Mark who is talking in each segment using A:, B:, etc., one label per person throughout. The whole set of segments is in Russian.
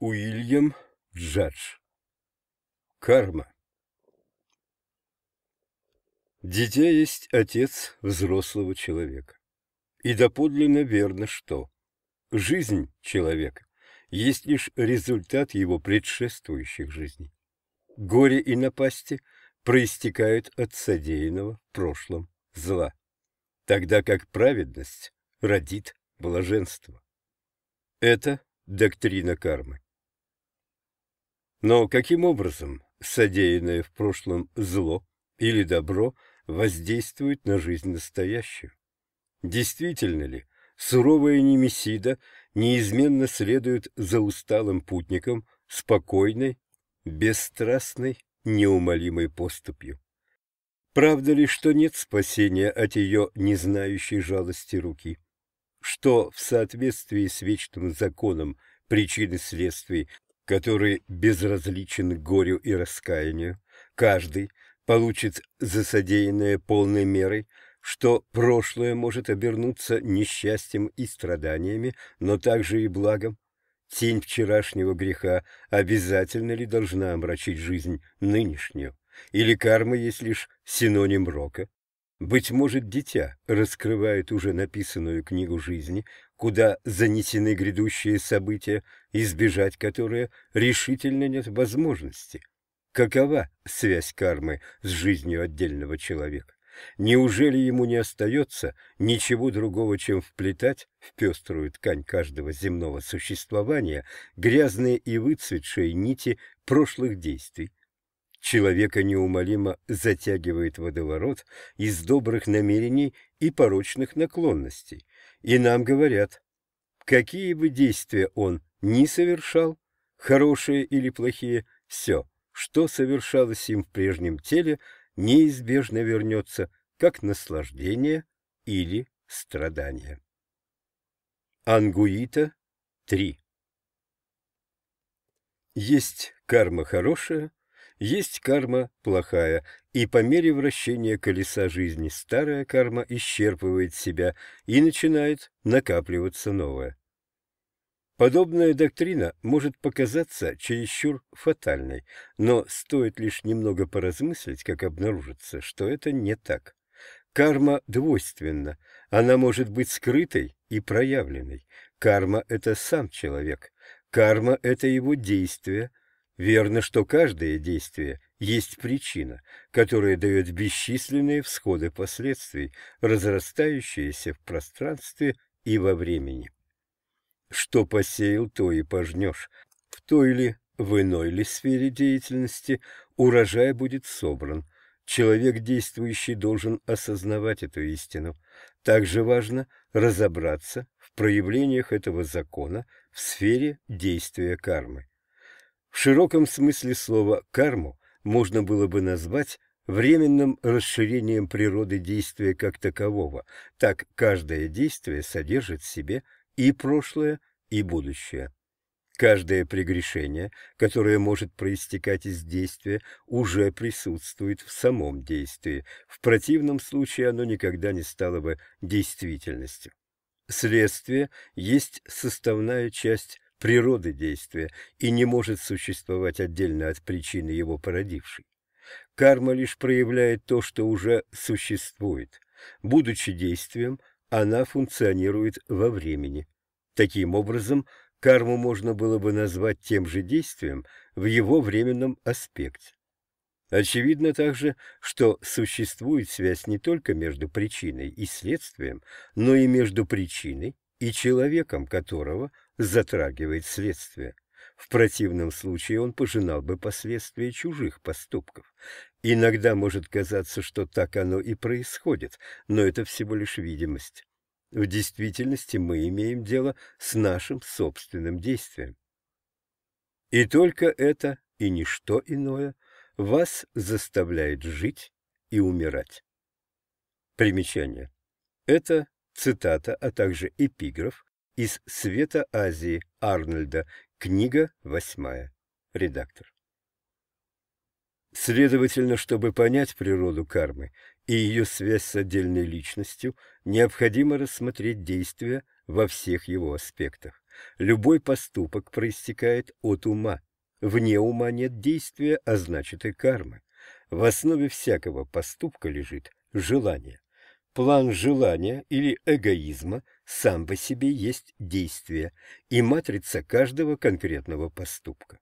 A: Уильям Джадж. Карма. Дитя есть отец взрослого человека. И доподлинно верно, что жизнь человека есть лишь результат его предшествующих жизней. Горе и напасти проистекают от содеянного в прошлом зла, тогда как праведность родит блаженство. Это доктрина кармы. Но каким образом содеянное в прошлом зло или добро воздействует на жизнь настоящую? Действительно ли суровая немесида неизменно следует за усталым путником спокойной, бесстрастной, неумолимой поступью? Правда ли, что нет спасения от ее незнающей жалости руки? Что в соответствии с вечным законом причин и следствий который безразличен горю и раскаянию, каждый получит за содеянное полной мерой, что прошлое может обернуться несчастьем и страданиями, но также и благом. Тень вчерашнего греха обязательно ли должна омрачить жизнь нынешнюю? Или карма есть лишь синоним рока? Быть может, дитя раскрывает уже написанную книгу жизни, куда занесены грядущие события, избежать которые решительно нет возможности. Какова связь кармы с жизнью отдельного человека? Неужели ему не остается ничего другого, чем вплетать в пеструю ткань каждого земного существования грязные и выцветшие нити прошлых действий? Человека неумолимо затягивает водоворот из добрых намерений и порочных наклонностей, и нам говорят, какие бы действия он ни совершал, хорошие или плохие, все, что совершалось им в прежнем теле, неизбежно вернется как наслаждение или страдание. Ангуита 3 Есть карма хорошая есть карма плохая, и по мере вращения колеса жизни старая карма исчерпывает себя и начинает накапливаться новая. Подобная доктрина может показаться чересчур фатальной, но стоит лишь немного поразмыслить, как обнаружится, что это не так. Карма двойственна, она может быть скрытой и проявленной. Карма – это сам человек, карма – это его действия. Верно, что каждое действие есть причина, которая дает бесчисленные всходы последствий, разрастающиеся в пространстве и во времени. Что посеял, то и пожнешь. В той или в иной ли сфере деятельности урожай будет собран. Человек действующий должен осознавать эту истину. Также важно разобраться в проявлениях этого закона в сфере действия кармы. В широком смысле слова «карму» можно было бы назвать временным расширением природы действия как такового. Так каждое действие содержит в себе и прошлое, и будущее. Каждое прегрешение, которое может проистекать из действия, уже присутствует в самом действии. В противном случае оно никогда не стало бы действительностью. Следствие есть составная часть природы действия и не может существовать отдельно от причины его породившей. Карма лишь проявляет то, что уже существует. Будучи действием, она функционирует во времени. Таким образом, карму можно было бы назвать тем же действием в его временном аспекте. Очевидно также, что существует связь не только между причиной и следствием, но и между причиной и человеком, которого – затрагивает следствие. В противном случае он пожинал бы последствия чужих поступков. Иногда может казаться, что так оно и происходит, но это всего лишь видимость. В действительности мы имеем дело с нашим собственным действием. И только это и ничто иное вас заставляет жить и умирать. Примечание. Это цитата, а также эпиграф из «Света Азии» Арнольда. Книга восьмая. Редактор. Следовательно, чтобы понять природу кармы и ее связь с отдельной личностью, необходимо рассмотреть действия во всех его аспектах. Любой поступок проистекает от ума. Вне ума нет действия, а значит и кармы. В основе всякого поступка лежит желание. План желания или эгоизма сам по себе есть действие и матрица каждого конкретного поступка.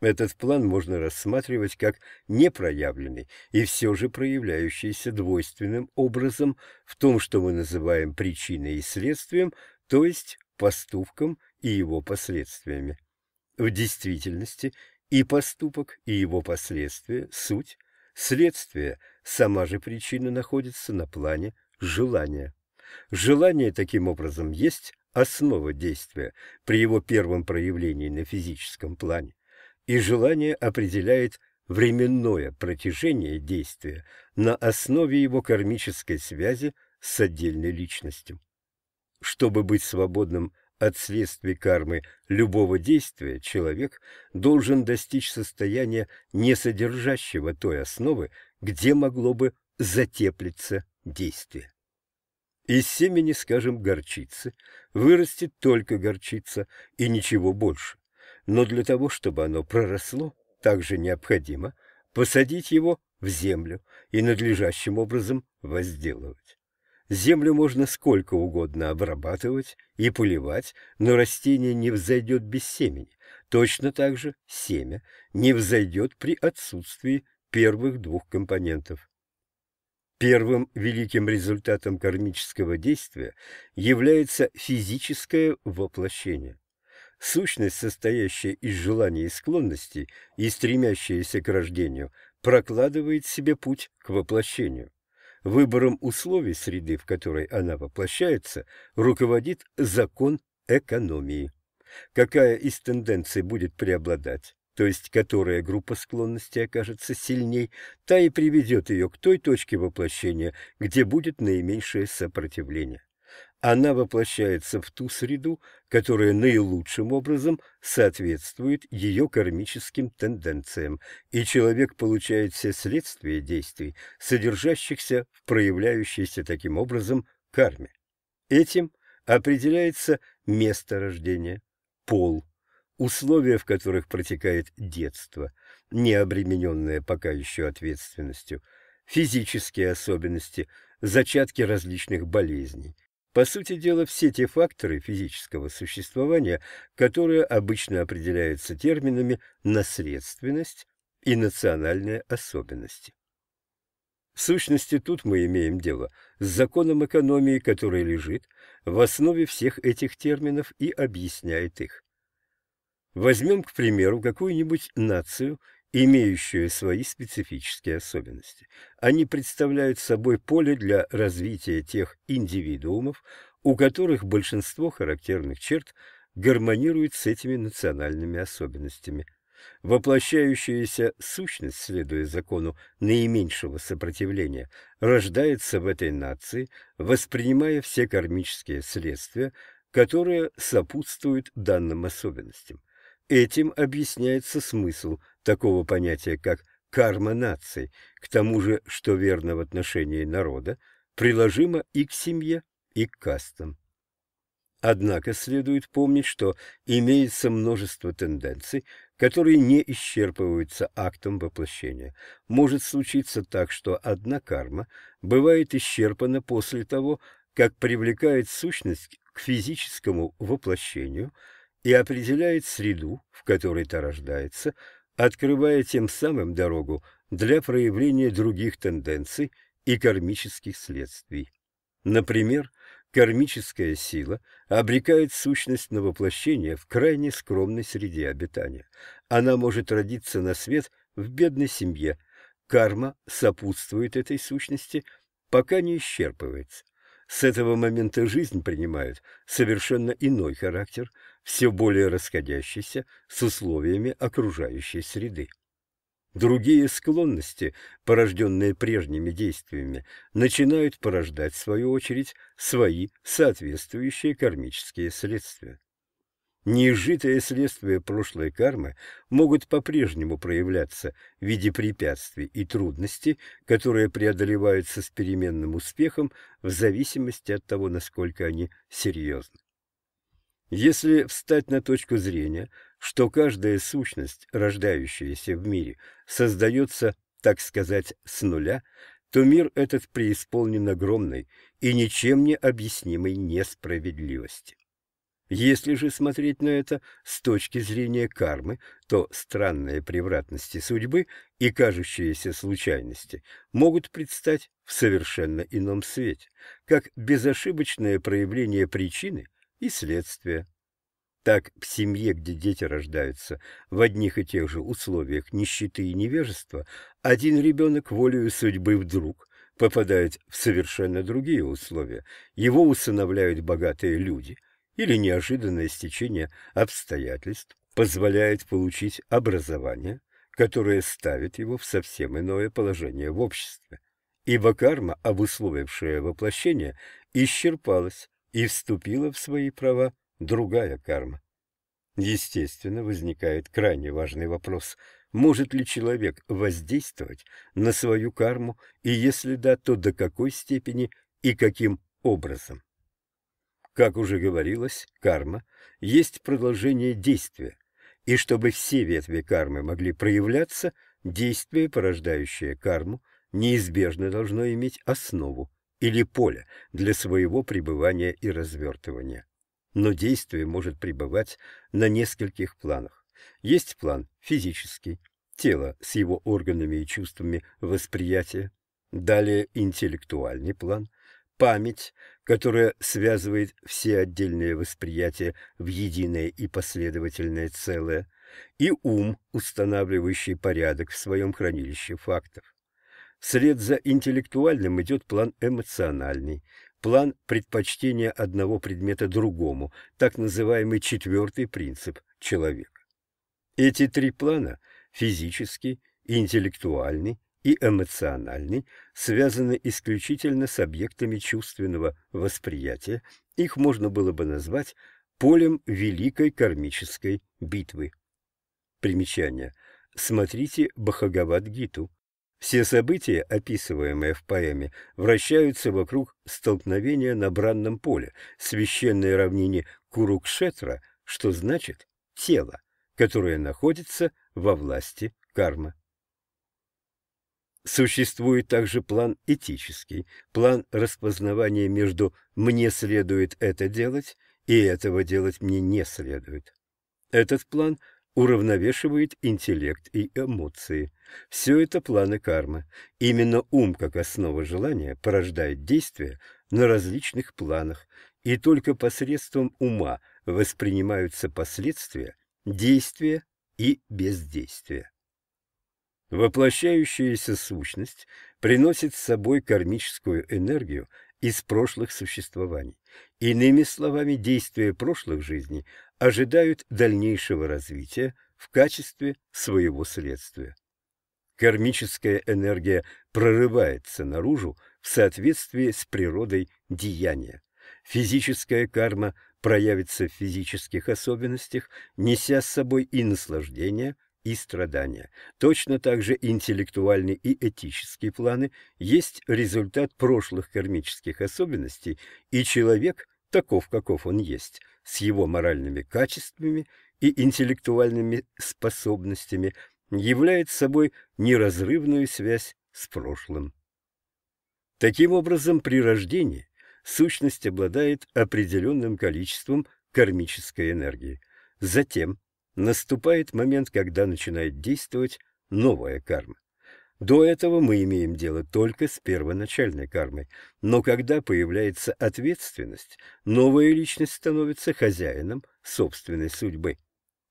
A: Этот план можно рассматривать как непроявленный и все же проявляющийся двойственным образом в том, что мы называем причиной и следствием, то есть поступком и его последствиями. В действительности и поступок, и его последствия – суть, следствие, сама же причина находится на плане желание. Желание, таким образом, есть основа действия при его первом проявлении на физическом плане, и желание определяет временное протяжение действия на основе его кармической связи с отдельной личностью. Чтобы быть свободным от следствий кармы любого действия, человек должен достичь состояния, не содержащего той основы, где могло бы затеплиться действия. Из семени, скажем, горчицы вырастет только горчица и ничего больше. Но для того, чтобы оно проросло, также необходимо посадить его в землю и надлежащим образом возделывать. Землю можно сколько угодно обрабатывать и поливать, но растение не взойдет без семени. Точно так же семя не взойдет при отсутствии первых двух компонентов. Первым великим результатом кармического действия является физическое воплощение. Сущность, состоящая из желаний и склонностей и стремящаяся к рождению, прокладывает себе путь к воплощению. Выбором условий среды, в которой она воплощается, руководит закон экономии. Какая из тенденций будет преобладать? то есть которая группа склонности окажется сильней, та и приведет ее к той точке воплощения, где будет наименьшее сопротивление. Она воплощается в ту среду, которая наилучшим образом соответствует ее кармическим тенденциям, и человек получает все следствия действий, содержащихся в проявляющейся таким образом карме. Этим определяется место рождения, пол, условия, в которых протекает детство, не обремененное пока еще ответственностью, физические особенности, зачатки различных болезней. По сути дела, все те факторы физического существования, которые обычно определяются терминами «наследственность» и «национальные особенности». В сущности, тут мы имеем дело с законом экономии, который лежит в основе всех этих терминов и объясняет их. Возьмем, к примеру, какую-нибудь нацию, имеющую свои специфические особенности. Они представляют собой поле для развития тех индивидуумов, у которых большинство характерных черт гармонирует с этими национальными особенностями. Воплощающаяся сущность, следуя закону наименьшего сопротивления, рождается в этой нации, воспринимая все кармические следствия, которые сопутствуют данным особенностям. Этим объясняется смысл такого понятия, как карма нации, к тому же, что верно в отношении народа, приложимо и к семье, и к кастам. Однако следует помнить, что имеется множество тенденций, которые не исчерпываются актом воплощения. Может случиться так, что одна карма бывает исчерпана после того, как привлекает сущность к физическому воплощению – и определяет среду, в которой та рождается, открывая тем самым дорогу для проявления других тенденций и кармических следствий. Например, кармическая сила обрекает сущность на воплощение в крайне скромной среде обитания. Она может родиться на свет в бедной семье. Карма сопутствует этой сущности, пока не исчерпывается. С этого момента жизнь принимает совершенно иной характер – все более расходящийся с условиями окружающей среды. Другие склонности, порожденные прежними действиями, начинают порождать, в свою очередь, свои соответствующие кармические следствия. Неизжитые следствия прошлой кармы могут по-прежнему проявляться в виде препятствий и трудностей, которые преодолеваются с переменным успехом в зависимости от того, насколько они серьезны. Если встать на точку зрения, что каждая сущность, рождающаяся в мире, создается, так сказать, с нуля, то мир этот преисполнен огромной и ничем не объяснимой несправедливости. Если же смотреть на это с точки зрения кармы, то странные превратности судьбы и кажущиеся случайности могут предстать в совершенно ином свете, как безошибочное проявление причины, и следствия. Так, в семье, где дети рождаются в одних и тех же условиях нищеты и невежества, один ребенок волею судьбы вдруг попадает в совершенно другие условия. Его усыновляют богатые люди, или неожиданное стечение обстоятельств позволяет получить образование, которое ставит его в совсем иное положение в обществе. Ибо карма, обусловившая воплощение, исчерпалась, и вступила в свои права другая карма. Естественно, возникает крайне важный вопрос, может ли человек воздействовать на свою карму, и если да, то до какой степени и каким образом. Как уже говорилось, карма есть продолжение действия, и чтобы все ветви кармы могли проявляться, действие, порождающее карму, неизбежно должно иметь основу, или поля для своего пребывания и развертывания. Но действие может пребывать на нескольких планах. Есть план физический, тело с его органами и чувствами восприятия, далее интеллектуальный план, память, которая связывает все отдельные восприятия в единое и последовательное целое, и ум, устанавливающий порядок в своем хранилище фактов. Вслед за интеллектуальным идет план эмоциональный, план предпочтения одного предмета другому, так называемый четвертый принцип человека. Эти три плана – физический, интеллектуальный и эмоциональный – связаны исключительно с объектами чувственного восприятия, их можно было бы назвать полем великой кармической битвы. Примечание. Смотрите Бхагавад-гиту, все события, описываемые в поэме, вращаются вокруг столкновения на бранном поле, священной равнине Курукшетра, что значит «тело», которое находится во власти кармы. Существует также план этический, план распознавания между «мне следует это делать» и «этого делать мне не следует». Этот план – уравновешивает интеллект и эмоции. Все это планы кармы. Именно ум, как основа желания, порождает действия на различных планах, и только посредством ума воспринимаются последствия, действия и бездействия. Воплощающаяся сущность приносит с собой кармическую энергию из прошлых существований. Иными словами, действия прошлых жизней ожидают дальнейшего развития в качестве своего следствия. Кармическая энергия прорывается наружу в соответствии с природой деяния. Физическая карма проявится в физических особенностях, неся с собой и наслаждение, и страдания. Точно так же интеллектуальные и этические планы есть результат прошлых кармических особенностей, и человек таков, каков он есть – с его моральными качествами и интеллектуальными способностями являет собой неразрывную связь с прошлым. Таким образом, при рождении сущность обладает определенным количеством кармической энергии. Затем наступает момент, когда начинает действовать новая карма. До этого мы имеем дело только с первоначальной кармой, но когда появляется ответственность, новая личность становится хозяином собственной судьбы.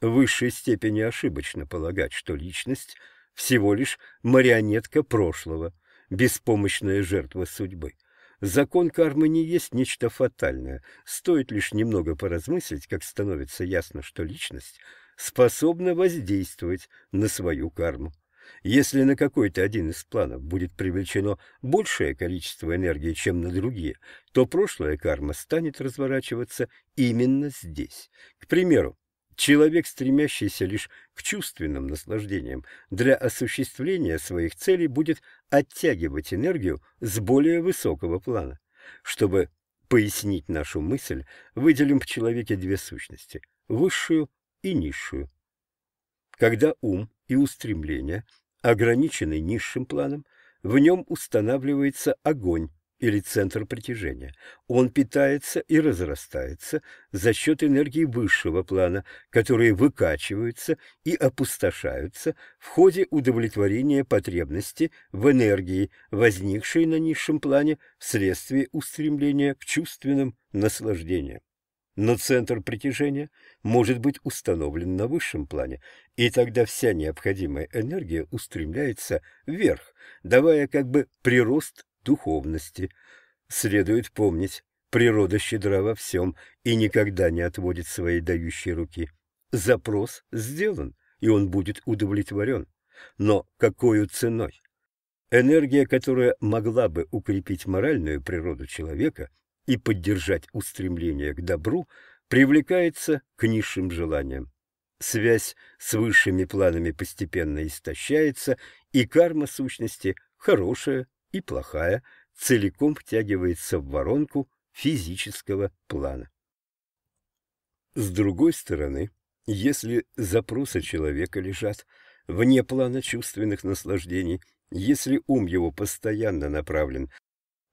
A: В высшей степени ошибочно полагать, что личность – всего лишь марионетка прошлого, беспомощная жертва судьбы. Закон кармы не есть нечто фатальное, стоит лишь немного поразмыслить, как становится ясно, что личность способна воздействовать на свою карму. Если на какой-то один из планов будет привлечено большее количество энергии, чем на другие, то прошлая карма станет разворачиваться именно здесь. К примеру, Человек, стремящийся лишь к чувственным наслаждениям, для осуществления своих целей будет оттягивать энергию с более высокого плана. Чтобы пояснить нашу мысль, выделим в человеке две сущности – высшую и низшую. Когда ум и устремление ограничены низшим планом, в нем устанавливается огонь или центр притяжения. Он питается и разрастается за счет энергии высшего плана, которые выкачиваются и опустошаются в ходе удовлетворения потребности в энергии, возникшей на низшем плане вследствие устремления к чувственным наслаждениям но центр притяжения может быть установлен на высшем плане, и тогда вся необходимая энергия устремляется вверх, давая как бы прирост духовности. Следует помнить, природа щедра во всем и никогда не отводит своей дающей руки. Запрос сделан, и он будет удовлетворен. Но какой ценой? Энергия, которая могла бы укрепить моральную природу человека, и поддержать устремление к добру привлекается к низшим желаниям. Связь с высшими планами постепенно истощается, и карма сущности, хорошая и плохая, целиком втягивается в воронку физического плана. С другой стороны, если запросы человека лежат вне плана чувственных наслаждений, если ум его постоянно направлен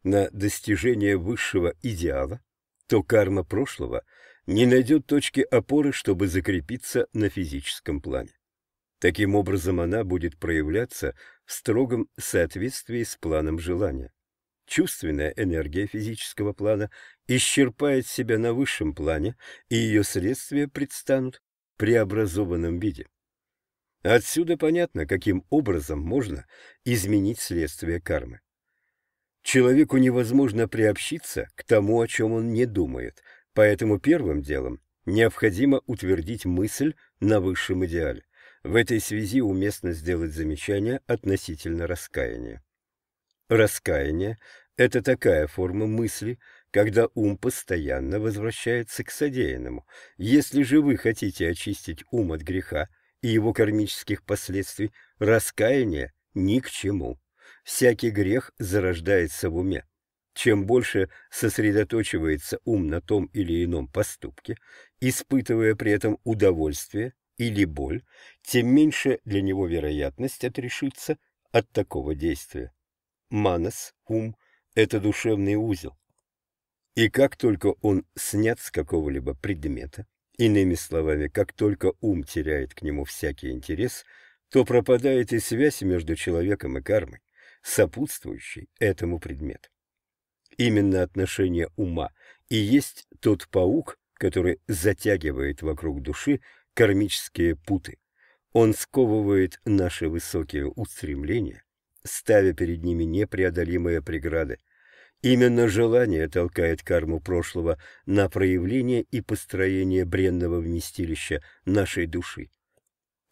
A: на достижение высшего идеала, то карма прошлого не найдет точки опоры, чтобы закрепиться на физическом плане. Таким образом, она будет проявляться в строгом соответствии с планом желания. Чувственная энергия физического плана исчерпает себя на высшем плане, и ее следствия предстанут в преобразованном виде. Отсюда понятно, каким образом можно изменить следствие кармы. Человеку невозможно приобщиться к тому, о чем он не думает, поэтому первым делом необходимо утвердить мысль на высшем идеале. В этой связи уместно сделать замечание относительно раскаяния. Раскаяние – это такая форма мысли, когда ум постоянно возвращается к содеянному. Если же вы хотите очистить ум от греха и его кармических последствий, раскаяние ни к чему. Всякий грех зарождается в уме. Чем больше сосредоточивается ум на том или ином поступке, испытывая при этом удовольствие или боль, тем меньше для него вероятность отрешиться от такого действия. Манас, ум – это душевный узел. И как только он снят с какого-либо предмета, иными словами, как только ум теряет к нему всякий интерес, то пропадает и связь между человеком и кармой сопутствующий этому предмет. Именно отношение ума и есть тот паук, который затягивает вокруг души кармические путы. Он сковывает наши высокие устремления, ставя перед ними непреодолимые преграды. Именно желание толкает карму прошлого на проявление и построение бренного вместилища нашей души.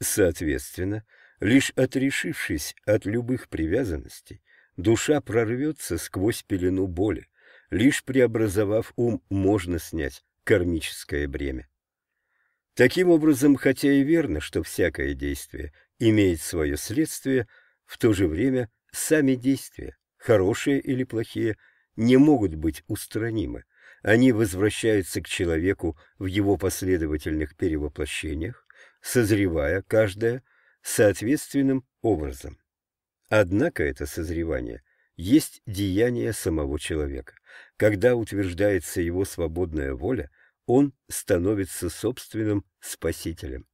A: Соответственно, Лишь отрешившись от любых привязанностей, душа прорвется сквозь пелену боли. Лишь преобразовав ум, можно снять кармическое бремя. Таким образом, хотя и верно, что всякое действие имеет свое следствие, в то же время сами действия, хорошие или плохие, не могут быть устранимы. Они возвращаются к человеку в его последовательных перевоплощениях, созревая каждое соответственным образом. Однако это созревание есть деяние самого человека. Когда утверждается его свободная воля, он становится собственным спасителем.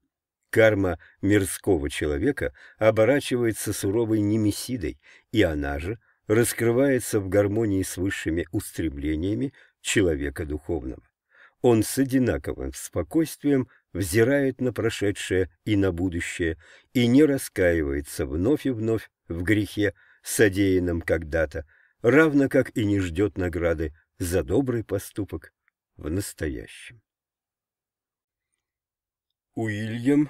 A: Карма мирского человека оборачивается суровой немесидой, и она же раскрывается в гармонии с высшими устремлениями человека духовного. Он с одинаковым спокойствием взирает на прошедшее и на будущее и не раскаивается вновь и вновь в грехе, содеянном когда-то, равно как и не ждет награды за добрый поступок в настоящем. Уильям